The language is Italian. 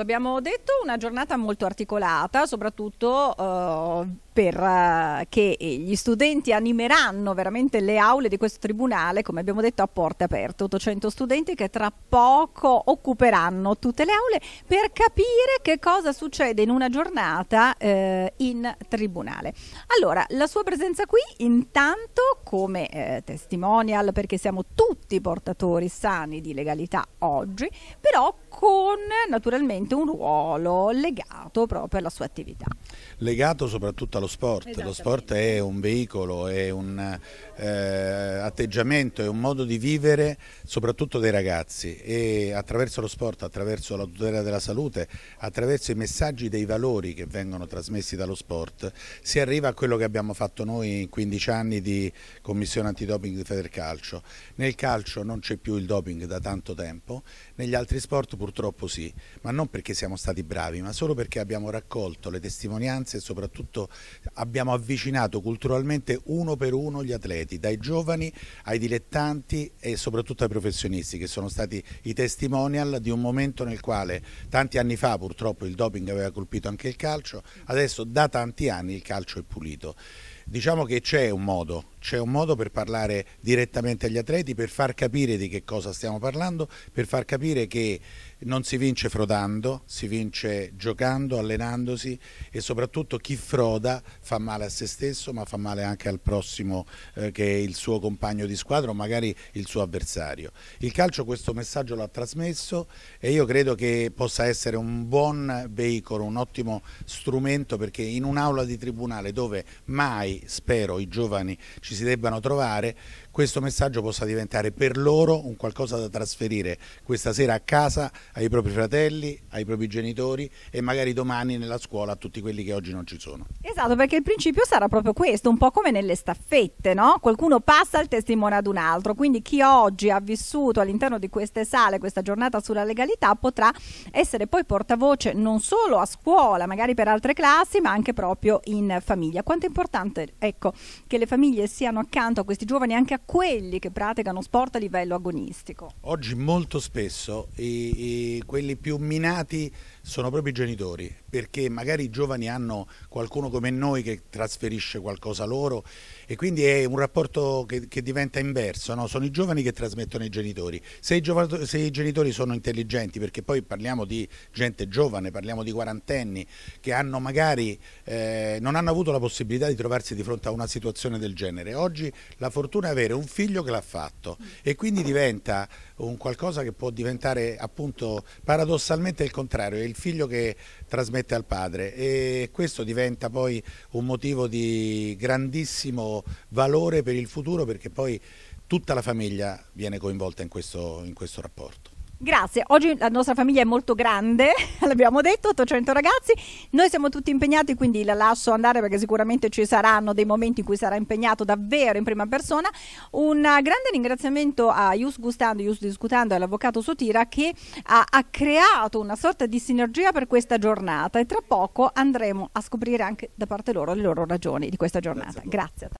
lo abbiamo detto, una giornata molto articolata, soprattutto... Uh, per, eh, che gli studenti animeranno veramente le aule di questo tribunale, come abbiamo detto, a porte aperte. 800 studenti che tra poco occuperanno tutte le aule per capire che cosa succede in una giornata eh, in tribunale. Allora, la sua presenza qui intanto come eh, testimonial perché siamo tutti portatori sani di legalità oggi, però con naturalmente un ruolo legato proprio alla sua attività. Legato soprattutto allo sport, lo sport è un veicolo, è un eh, atteggiamento, è un modo di vivere soprattutto dei ragazzi e attraverso lo sport, attraverso la tutela della salute, attraverso i messaggi dei valori che vengono trasmessi dallo sport si arriva a quello che abbiamo fatto noi in 15 anni di Commissione Antidoping di Federcalcio. Nel calcio non c'è più il doping da tanto tempo, negli altri sport purtroppo sì, ma non perché siamo stati bravi, ma solo perché abbiamo raccolto le testimonianze e soprattutto abbiamo avvicinato culturalmente uno per uno gli atleti, dai giovani ai dilettanti e soprattutto ai professionisti che sono stati i testimonial di un momento nel quale tanti anni fa purtroppo il doping aveva colpito anche il calcio, adesso da tanti anni il calcio è pulito. Diciamo che c'è un modo, c'è un modo per parlare direttamente agli atleti, per far capire di che cosa stiamo parlando, per far capire che non si vince frodando, si vince giocando, allenandosi e soprattutto chi froda fa male a se stesso ma fa male anche al prossimo eh, che è il suo compagno di squadra o magari il suo avversario. Il calcio questo messaggio l'ha trasmesso e io credo che possa essere un buon veicolo, un ottimo strumento perché in un'aula di tribunale dove mai ormai spero i giovani ci si debbano trovare, questo messaggio possa diventare per loro un qualcosa da trasferire questa sera a casa ai propri fratelli, ai propri genitori e magari domani nella scuola a tutti quelli che oggi non ci sono. Esatto, perché il principio sarà proprio questo, un po' come nelle staffette, no? Qualcuno passa il testimone ad un altro, quindi chi oggi ha vissuto all'interno di queste sale questa giornata sulla legalità potrà essere poi portavoce non solo a scuola, magari per altre classi, ma anche proprio in famiglia. Quanto è importante importante ecco, che le famiglie siano accanto a questi giovani anche a quelli che praticano sport a livello agonistico. Oggi molto spesso i, i, quelli più minati sono proprio i genitori, perché magari i giovani hanno qualcuno come noi che trasferisce qualcosa loro e quindi è un rapporto che, che diventa inverso, no? sono i giovani che trasmettono ai genitori, se i, giovato, se i, genitori sono intelligenti perché poi parliamo di gente giovane, parliamo di quarantenni che hanno magari eh, non hanno avuto la possibilità di trovarsi di fronte a una situazione del genere, oggi la fortuna è avere un figlio che l'ha fatto e quindi diventa un qualcosa che può diventare appunto paradossalmente il contrario, è il figlio che trasmette al padre e questo diventa poi un motivo di grandissimo valore per il futuro perché poi tutta la famiglia viene coinvolta in questo, in questo rapporto. Grazie, oggi la nostra famiglia è molto grande, l'abbiamo detto, 800 ragazzi, noi siamo tutti impegnati quindi la lascio andare perché sicuramente ci saranno dei momenti in cui sarà impegnato davvero in prima persona. Un grande ringraziamento a Ius Gustando, Ius Discutando e all'avvocato Sotira che ha, ha, creato una sorta di sinergia per questa giornata e tra poco andremo a scoprire anche da parte loro le loro ragioni di questa giornata. Grazie. A te.